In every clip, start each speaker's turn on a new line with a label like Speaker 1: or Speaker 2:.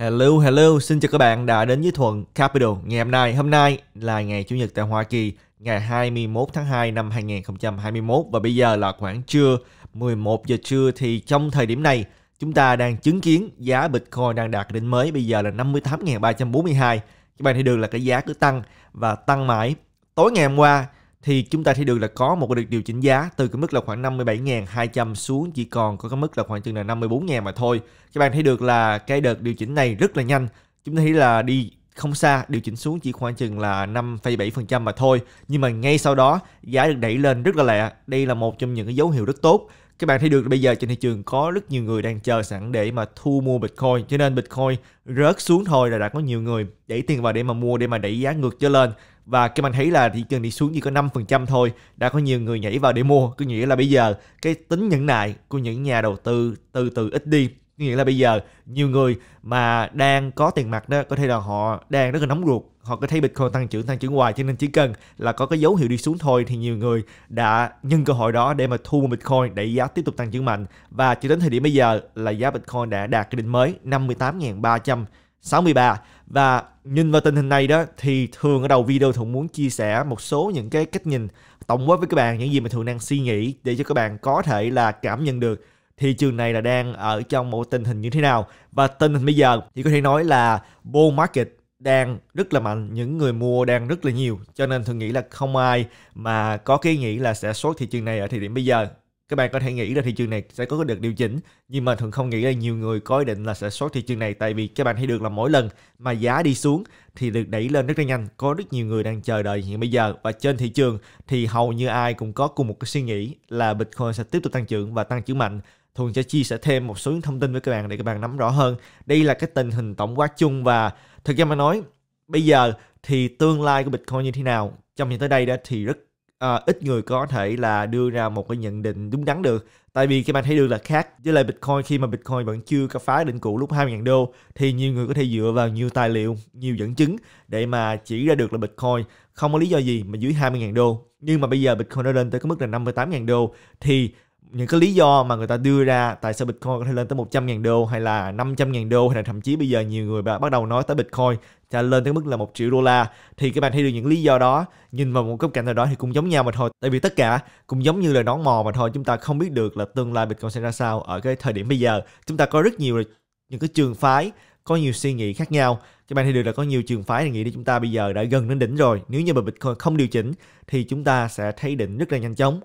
Speaker 1: Hello, hello, xin chào các bạn đã đến với Thuận Capital ngày hôm nay. Hôm nay là ngày Chủ nhật tại Hoa Kỳ, ngày 21 tháng 2 năm 2021 và bây giờ là khoảng trưa 11 giờ trưa thì trong thời điểm này chúng ta đang chứng kiến giá Bitcoin đang đạt đỉnh mới bây giờ là 58.342. Các bạn thấy được là cái giá cứ tăng và tăng mãi. Tối ngày hôm qua thì chúng ta thấy được là có một cái được điều chỉnh giá từ cái mức là khoảng 57.200 xuống chỉ còn có cái mức là khoảng chừng là 54.000 mà thôi. Các bạn thấy được là cái đợt điều chỉnh này rất là nhanh. Chúng ta thấy là đi không xa điều chỉnh xuống chỉ khoảng chừng là 5,7% mà thôi. Nhưng mà ngay sau đó giá được đẩy lên rất là lẹ. Đây là một trong những cái dấu hiệu rất tốt. Các bạn thấy được bây giờ trên thị trường có rất nhiều người đang chờ sẵn để mà thu mua Bitcoin. Cho nên Bitcoin rớt xuống thôi là đã có nhiều người đẩy tiền vào để mà mua để mà đẩy giá ngược trở lên và cái mình thấy là thị trường đi xuống chỉ có 5% thôi đã có nhiều người nhảy vào để mua có nghĩa là bây giờ cái tính nhẫn nại của những nhà đầu tư từ từ ít đi có nghĩa là bây giờ nhiều người mà đang có tiền mặt đó có thể là họ đang rất là nóng ruột họ có thấy Bitcoin tăng trưởng tăng trưởng hoài cho nên chỉ cần là có cái dấu hiệu đi xuống thôi thì nhiều người đã nhân cơ hội đó để mà thu một Bitcoin để giá tiếp tục tăng trưởng mạnh và cho đến thời điểm bây giờ là giá Bitcoin đã đạt cái đỉnh mới 58.300 63 và nhìn vào tình hình này đó thì thường ở đầu video thường muốn chia sẻ một số những cái cách nhìn tổng quát với các bạn những gì mà thường đang suy nghĩ để cho các bạn có thể là cảm nhận được thị trường này là đang ở trong một tình hình như thế nào và tình hình bây giờ thì có thể nói là bull market đang rất là mạnh những người mua đang rất là nhiều cho nên thường nghĩ là không ai mà có cái nghĩ là sẽ sốt thị trường này ở thời điểm bây giờ các bạn có thể nghĩ là thị trường này sẽ có được điều chỉnh nhưng mà thường không nghĩ là nhiều người có ý định là sẽ short thị trường này tại vì các bạn thấy được là mỗi lần mà giá đi xuống thì được đẩy lên rất là nhanh có rất nhiều người đang chờ đợi hiện bây giờ và trên thị trường thì hầu như ai cũng có cùng một cái suy nghĩ là bitcoin sẽ tiếp tục tăng trưởng và tăng trưởng mạnh thường sẽ chia sẻ thêm một số những thông tin với các bạn để các bạn nắm rõ hơn đây là cái tình hình tổng quát chung và thực ra mà nói bây giờ thì tương lai của bitcoin như thế nào trong những tới đây đó thì rất à, ít người có thể là đưa ra một cái nhận định đúng đắn được tại vì khi bạn thấy được là khác với lại bitcoin khi mà bitcoin vẫn chưa có phá đỉnh cũ lúc 20 000 đô thì nhiều người có thể dựa vào nhiều tài liệu nhiều dẫn chứng để mà chỉ ra được là bitcoin không có lý do gì mà dưới 20.000 đô nhưng mà bây giờ bitcoin đã lên tới cái mức là 58.000 đô thì những cái lý do mà người ta đưa ra tại sao Bitcoin có thể lên tới 100.000 đô hay là 500.000 đô hay là thậm chí bây giờ nhiều người bắt đầu nói tới Bitcoin cho lên tới mức là một triệu đô la thì các bạn thấy được những lý do đó nhìn vào một góc cạnh nào đó thì cũng giống nhau mà thôi tại vì tất cả cũng giống như là nón mò mà thôi chúng ta không biết được là tương lai bitcoin sẽ ra sao ở cái thời điểm bây giờ chúng ta có rất nhiều những cái trường phái có nhiều suy nghĩ khác nhau các bạn thấy được là có nhiều trường phái thì nghĩ đến chúng ta bây giờ đã gần đến đỉnh rồi nếu như mà bitcoin không điều chỉnh thì chúng ta sẽ thấy đỉnh rất là nhanh chóng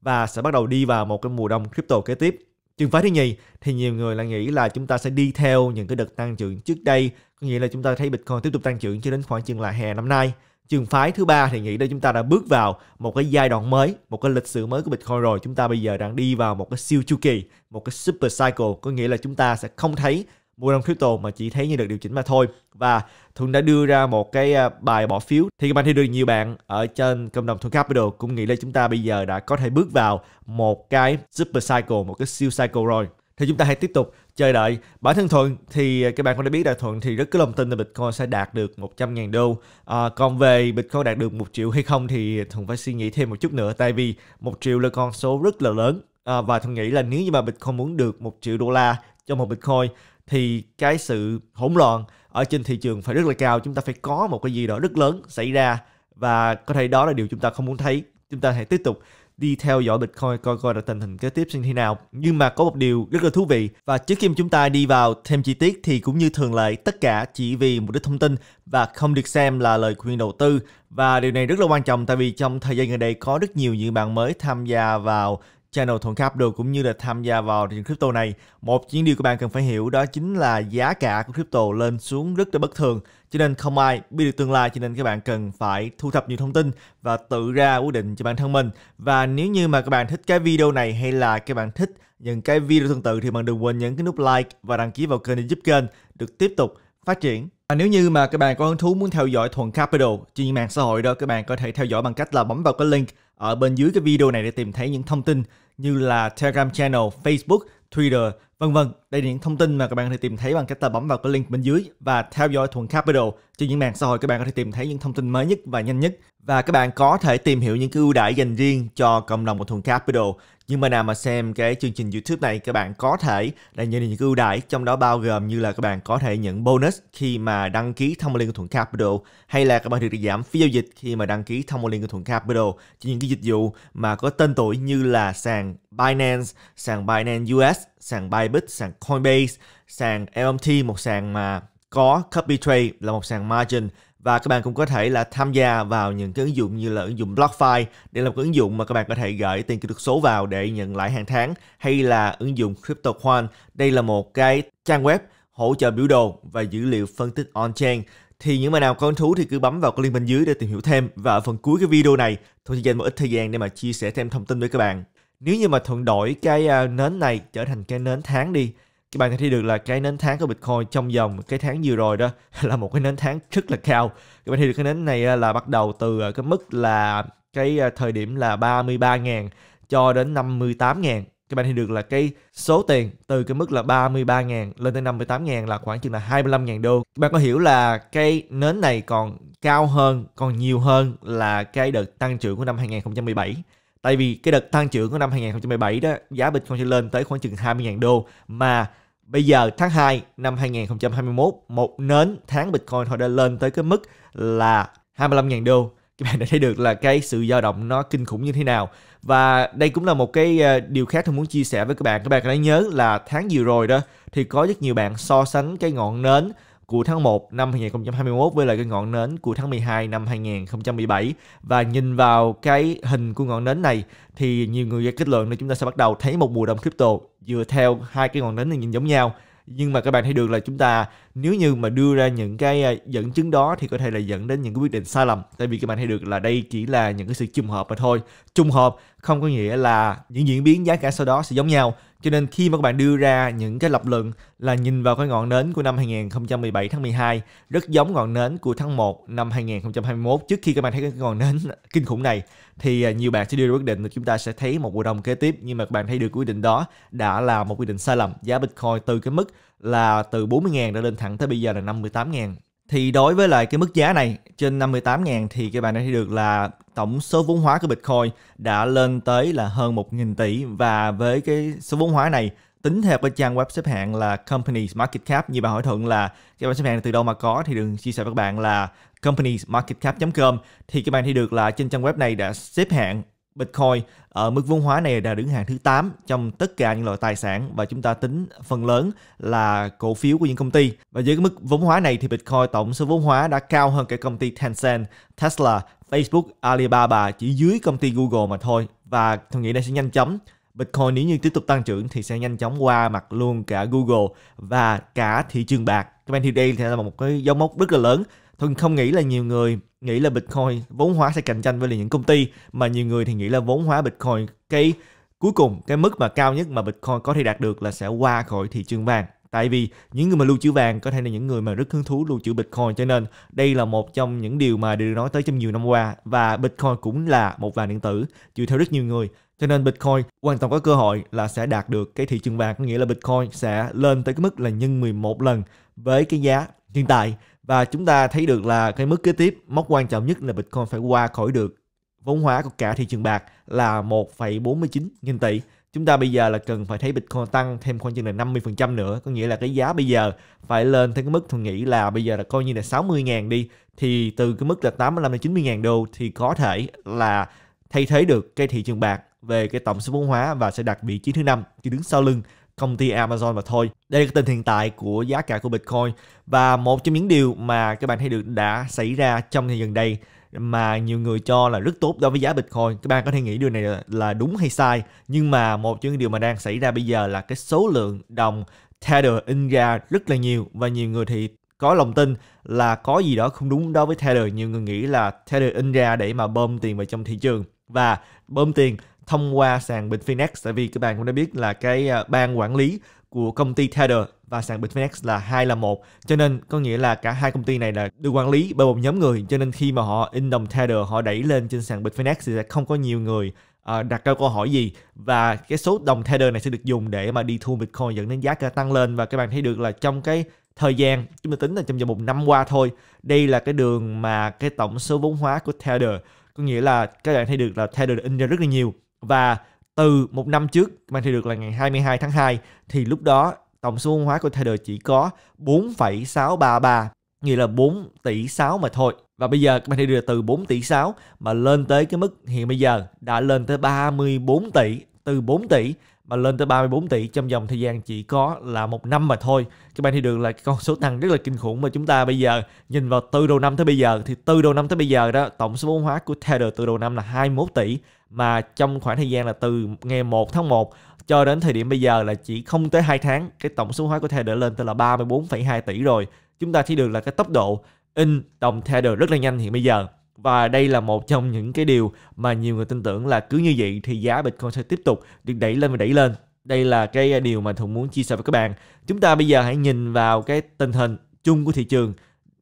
Speaker 1: và sẽ bắt đầu đi vào một cái mùa đông crypto kế tiếp trường phái thứ nhì thì nhiều người lại nghĩ là chúng ta sẽ đi theo những cái đợt tăng trưởng trước đây có nghĩa là chúng ta thấy bitcoin tiếp tục tăng trưởng cho đến khoảng chừng là hè năm nay trường phái thứ ba thì nghĩ là chúng ta đã bước vào một cái giai đoạn mới một cái lịch sử mới của bitcoin rồi chúng ta bây giờ đang đi vào một cái siêu chu kỳ một cái super cycle có nghĩa là chúng ta sẽ không thấy mua trong crypto mà chỉ thấy như được điều chỉnh mà thôi và Thuận đã đưa ra một cái à, bài bỏ phiếu thì các bạn thấy được nhiều bạn ở trên cộng đồng Thuận Capital cũng nghĩ là chúng ta bây giờ đã có thể bước vào một cái super cycle một cái siêu cycle rồi thì chúng ta hãy tiếp tục chờ đợi bản thân thuận thì à, các bạn cũng đã biết là thuận thì rất cứ lòng tin là bitcoin sẽ đạt được 100.000 đô à, còn về bitcoin đạt được một triệu hay không thì thuận phải suy nghĩ thêm một chút nữa tại vì một triệu là con số rất là lớn à, và thuận nghĩ là nếu như mà bitcoin muốn được một triệu đô la cho một bitcoin thì cái sự hỗn loạn ở trên thị trường phải rất là cao chúng ta phải có một cái gì đó rất lớn xảy ra và có thể đó là điều chúng ta không muốn thấy chúng ta hãy tiếp tục đi theo dõi Bitcoin coi coi là tình hình kế tiếp như thế nào. Nhưng mà có một điều rất là thú vị và trước khi chúng ta đi vào thêm chi tiết thì cũng như thường lệ tất cả chỉ vì mục đích thông tin và không được xem là lời khuyên đầu tư và điều này rất là quan trọng tại vì trong thời gian gần đây có rất nhiều những bạn mới tham gia vào channel Thuận Capital cũng như là tham gia vào thị trường crypto này. Một những điều các bạn cần phải hiểu đó chính là giá cả của crypto lên xuống rất là bất thường, cho nên không ai biết được tương lai cho nên các bạn cần phải thu thập nhiều thông tin và tự ra quyết định cho bản thân mình. Và nếu như mà các bạn thích cái video này hay là các bạn thích những cái video tương tự thì bạn đừng quên nhấn cái nút like và đăng ký vào kênh để giúp kênh được tiếp tục phát triển và nếu như mà các bạn có hứng thú muốn theo dõi thuần Capital trên mạng xã hội đó, các bạn có thể theo dõi bằng cách là bấm vào cái link ở bên dưới cái video này để tìm thấy những thông tin như là Telegram channel, Facebook, Twitter, vân vân. Đây là những thông tin mà các bạn có thể tìm thấy bằng cách là bấm vào cái link bên dưới và theo dõi Thuận Capital. Trên những mạng xã hội các bạn có thể tìm thấy những thông tin mới nhất và nhanh nhất. Và các bạn có thể tìm hiểu những cái ưu đãi dành riêng cho cộng đồng của Thuận Capital. Nhưng mà nào mà xem cái chương trình YouTube này các bạn có thể là nhận được những cái ưu đãi trong đó bao gồm như là các bạn có thể nhận bonus khi mà đăng ký thông liên của Thuận Capital hay là các bạn được giảm phí giao dịch khi mà đăng ký thông liên của Thuận Capital cho những cái dịch vụ mà có tên tuổi như là sàn Binance, sàn Binance US, sàn Bybit, sàn Coinbase, sàn LMT, một sàn mà có copy trade là một sàn margin và các bạn cũng có thể là tham gia vào những cái ứng dụng như là ứng dụng BlockFi để là một ứng dụng mà các bạn có thể gửi tiền kỹ thuật số vào để nhận lãi hàng tháng hay là ứng dụng CryptoQuant. Đây là một cái trang web hỗ trợ biểu đồ và dữ liệu phân tích on-chain. Thì những bạn nào có hứng thú thì cứ bấm vào cái link bên dưới để tìm hiểu thêm. Và ở phần cuối cái video này, tôi sẽ dành một ít thời gian để mà chia sẻ thêm thông tin với các bạn. Nếu như mà thuận đổi cái à, nến này trở thành cái nến tháng đi các bạn thấy được là cái nến tháng của Bitcoin trong vòng cái tháng vừa rồi đó là một cái nến tháng rất là cao. Các bạn thấy được cái nến này à, là bắt đầu từ à, cái mức là cái à, thời điểm là 33.000 cho đến 58.000. Các bạn thấy được là cái số tiền từ cái mức là 33.000 lên tới 58.000 là khoảng chừng là 25.000 đô. Các bạn có hiểu là cái nến này còn cao hơn, còn nhiều hơn là cái đợt tăng trưởng của năm 2017. Tại vì cái đợt tăng trưởng của năm 2017 đó, giá Bitcoin sẽ lên tới khoảng chừng 20.000 đô mà Bây giờ tháng 2 năm 2021, một nến tháng Bitcoin họ đã lên tới cái mức là 25.000 đô. Các bạn đã thấy được là cái sự dao động nó kinh khủng như thế nào. Và đây cũng là một cái ờ, điều khác tôi muốn chia sẻ với các bạn. Các bạn đã nhớ là tháng vừa rồi đó thì có rất nhiều bạn so sánh cái ngọn nến của tháng 1 năm 2021 với lại cái ngọn nến của tháng 12 năm 2017 và nhìn vào cái hình của ngọn nến này thì nhiều người ra kết luận là chúng ta sẽ bắt đầu thấy một mùa đông crypto dựa theo hai cái ngọn nến này nhìn giống nhau nhưng mà các bạn thấy được là chúng ta nếu như mà đưa ra những cái à, dẫn chứng đó thì có thể là dẫn đến những cái quyết định sai lầm tại vì các bạn thấy được là đây chỉ là những cái sự trùng hợp mà thôi trùng hợp không có nghĩa là những diễn biến giá cả sau đó sẽ giống nhau cho nên khi mà các bạn đưa ra những cái lập luận là nhìn vào cái ngọn nến của năm 2017 tháng 12 rất giống ngọn nến của tháng 1 năm 2021 trước khi các bạn thấy cái ngọn nến kinh khủng này thì à, nhiều bạn sẽ đưa ra quyết định là chúng ta sẽ thấy một mùa đông kế tiếp nhưng mà các bạn thấy được quyết định đó đã là một quyết định sai lầm giá Bitcoin từ cái mức là từ 40.000 đã lên thẳng tới bây giờ là 58 ngàn thì đối với lại cái mức giá này trên 58 ngàn thì các bạn đã thấy được là tổng số vốn hóa của Bitcoin đã lên tới là hơn 1.000 tỷ và với cái số vốn hóa này tính theo cái trang web xếp hạng là Companies Market Cap như bạn hỏi thuận là các bạn xếp hạng từ đâu mà có thì đừng chia sẻ với các bạn là companies market companiesmarketcap.com thì các bạn thấy được là trên trang web này đã xếp hạng Bitcoin ở ờ, mức vốn hóa này đã đứng hàng thứ 8 trong tất cả những loại tài sản và chúng ta tính phần lớn là cổ phiếu của những công ty. Và dưới cái mức vốn hóa này thì Bitcoin tổng số vốn hóa đã cao hơn cả công ty Tencent, Tesla, Facebook, Alibaba chỉ dưới công ty Google mà thôi. Và tôi nghĩ đây sẽ nhanh chóng Bitcoin nếu như tiếp tục tăng trưởng thì sẽ nhanh chóng qua mặt luôn cả Google và cả thị trường bạc. Các bạn thì đây là một cái dấu mốc rất là lớn Thuận không nghĩ là nhiều người nghĩ là Bitcoin vốn hóa sẽ cạnh tranh với những công ty mà nhiều người thì nghĩ là vốn hóa Bitcoin cái cuối cùng cái mức mà cao nhất mà Bitcoin có thể đạt được là sẽ qua khỏi thị trường vàng. Tại vì những người mà lưu trữ vàng có thể là những người mà rất hứng thú lưu trữ Bitcoin cho nên đây là một trong những điều mà được nói tới trong nhiều năm qua và Bitcoin cũng là một vàng điện tử chịu theo rất nhiều người. Cho nên Bitcoin hoàn toàn có cơ hội là sẽ đạt được cái thị trường vàng có nghĩa là Bitcoin sẽ lên tới cái mức là nhân 11 lần với cái giá hiện tại và chúng ta thấy được là cái mức kế tiếp mốc quan trọng nhất là Bitcoin phải qua khỏi được vốn hóa của cả thị trường bạc là 1,49 nghìn tỷ chúng ta bây giờ là cần phải thấy Bitcoin tăng thêm khoảng chừng là 50% nữa có nghĩa là cái giá bây giờ phải lên tới cái mức tôi nghĩ là bây giờ là coi như là 60 ngàn đi thì từ cái mức là 85 đến 90 ngàn đô thì có thể là thay thế được cái thị trường bạc về cái tổng số vốn hóa và sẽ đặt vị trí thứ năm chỉ đứng sau lưng công ty Amazon mà thôi. Đây là cái tình hiện tại của giá cả của Bitcoin và một trong những điều mà các bạn thấy được đã xảy ra trong ngày gần đây mà nhiều người cho là rất tốt đối với giá Bitcoin. Các bạn có thể nghĩ điều này là đúng hay sai, nhưng mà một trong những điều mà đang xảy ra bây giờ là cái số lượng đồng Tether in ra rất là nhiều và nhiều người thì có lòng tin là có gì đó không đúng đối với Tether. Nhiều người nghĩ là Tether in ra để mà bơm tiền vào trong thị trường và bơm tiền thông qua sàn Bitfinex tại vì các bạn cũng đã biết là cái à, ban quản lý của công ty Tether và sàn Bitfinex là hai là một cho nên có nghĩa là cả hai công ty này là được quản lý bởi một nhóm người cho nên khi mà họ in đồng Tether họ đẩy lên trên sàn Bitfinex thì sẽ không có nhiều người à, đặt ra câu hỏi gì và cái số đồng Tether này sẽ được dùng để mà đi thu Bitcoin dẫn đến giá cả tăng lên và các bạn thấy được là trong cái thời gian chúng ta tính là trong vòng một năm qua thôi đây là cái đường mà cái tổng số vốn hóa của Tether có nghĩa là các bạn thấy được là Tether in ra rất là nhiều và từ một năm trước mang thì được là ngày 22 tháng 2 thì lúc đó tổng số vốn hóa của Tether chỉ có 4,633 nghĩa là 4 tỷ 6 mà thôi. Và bây giờ các bạn thấy được từ 4 tỷ 6 mà lên tới cái mức hiện bây giờ đã lên tới 34 tỷ từ 4 tỷ mà lên tới 34 tỷ trong vòng thời gian chỉ có là một năm mà thôi. Các bạn thấy được là con số tăng rất là kinh khủng mà chúng ta bây giờ nhìn vào từ đầu năm tới bây giờ thì từ đầu năm tới bây giờ đó tổng số vốn hóa của Tether từ đầu năm là 21 tỷ mà trong khoảng thời gian là từ ngày 1 tháng 1 cho đến thời điểm bây giờ là chỉ không tới 2 tháng cái tổng số hóa của Tether lên tới là 34,2 tỷ rồi. Chúng ta thấy được là cái tốc độ in đồng Tether rất là nhanh hiện bây giờ. Và đây là một trong những cái điều mà nhiều người tin tưởng là cứ như vậy thì giá Bitcoin sẽ tiếp tục được đẩy lên và đẩy lên. Đây là cái điều mà Thuận muốn chia sẻ với các bạn. Chúng ta bây giờ hãy nhìn vào cái tình hình chung của thị trường.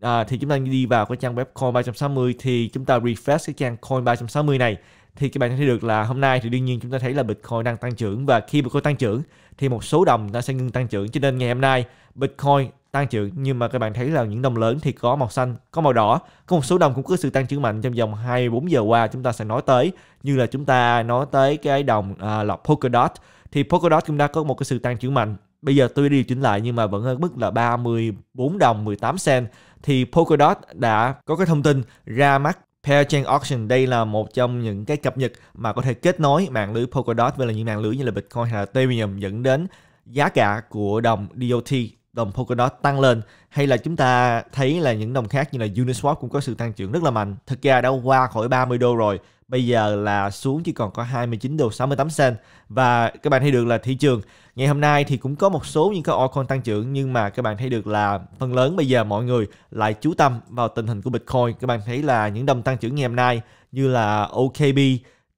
Speaker 1: À, thì chúng ta đi vào cái trang web Coin 360 thì chúng ta refresh cái trang Coin 360 này thì các bạn thấy được là hôm nay thì đương nhiên chúng ta thấy là Bitcoin đang tăng trưởng và khi Bitcoin tăng trưởng thì một số đồng nó sẽ ngừng tăng trưởng cho nên ngày hôm nay Bitcoin tăng trưởng nhưng mà các bạn thấy là những đồng lớn thì có màu xanh, có màu đỏ, có một số đồng cũng có sự tăng trưởng mạnh trong vòng 24 giờ qua chúng ta sẽ nói tới như là chúng ta nói tới cái đồng à, lọc Polkadot thì Polkadot cũng đã có một cái sự tăng trưởng mạnh. Bây giờ tôi điều chỉnh lại nhưng mà vẫn ở mức là 34 đồng 18 cent thì Polkadot đã có cái thông tin ra mắt Parachain Auction đây là một trong những cái cập nhật mà có thể kết nối mạng lưới Polkadot với là những mạng lưới như là Bitcoin hay là Ethereum dẫn đến giá cả của đồng DOT đồng Polkadot tăng lên hay là chúng ta thấy là những đồng khác như là Uniswap cũng có sự tăng trưởng rất là mạnh. Thực ra đã qua khỏi 30 đô rồi bây giờ là xuống chỉ còn có 29 đô 68 sen và các bạn thấy được là thị trường ngày hôm nay thì cũng có một số những cái altcoin tăng trưởng nhưng mà các bạn thấy được là phần lớn bây giờ mọi người lại chú tâm vào tình hình của Bitcoin các bạn thấy là những đồng tăng trưởng ngày hôm nay như là OKB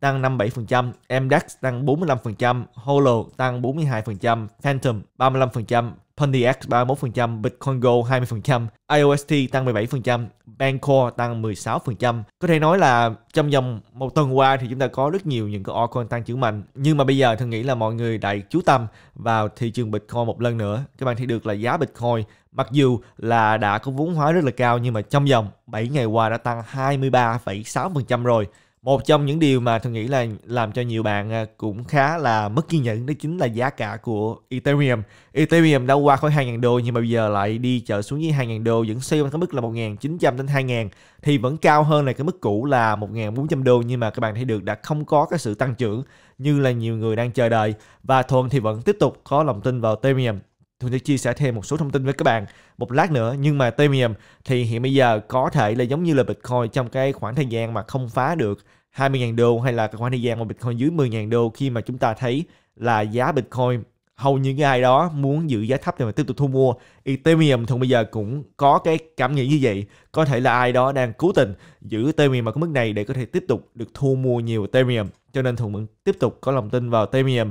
Speaker 1: tăng 57%, MDAX tăng 45%, HOLO tăng 42%, Phantom 35%, Pony X 31%, Bitcoin Go 20%, IOST tăng 17%, Bancor tăng 16%. Có thể nói là trong vòng một tuần qua thì chúng ta có rất nhiều những cái altcoin tăng trưởng mạnh. Nhưng mà bây giờ tôi nghĩ là mọi người đại chú tâm vào thị trường Bitcoin một lần nữa. Các bạn thấy được là giá Bitcoin mặc dù là đã có vốn hóa rất là cao nhưng mà trong vòng 7 ngày qua đã tăng 23,6% rồi một trong những điều mà tôi nghĩ là làm cho nhiều bạn à, cũng khá là mất kiên nhẫn đó chính là giá cả của Ethereum. Ethereum đã qua khỏi 2.000 đô nhưng mà bây giờ lại đi chợ xuống dưới 2.000 đô vẫn xoay quanh mức là 1.900 đến 2.000 thì vẫn cao hơn là cái mức cũ là 1.400 đô nhưng mà các bạn thấy được đã không có cái sự tăng trưởng như là nhiều người đang chờ đợi và Thôn thì vẫn tiếp tục có lòng tin vào Ethereum Thường sẽ chia sẻ thêm một số thông tin với các bạn một lát nữa nhưng mà Ethereum thì hiện bây giờ có thể là giống như là Bitcoin trong cái khoảng thời gian mà không phá được 20.000 đô hay là cái khoảng thời gian mà Bitcoin dưới 10.000 đô khi mà chúng ta thấy là giá Bitcoin hầu như cái ai đó muốn giữ giá thấp để mà tiếp tục thu mua Ethereum thì bây giờ cũng có cái cảm nghĩ như vậy có thể là ai đó đang cố tình giữ Ethereum ở cái mức này để có thể tiếp tục được thu mua nhiều Ethereum cho nên thường vẫn tiếp tục có lòng tin vào Ethereum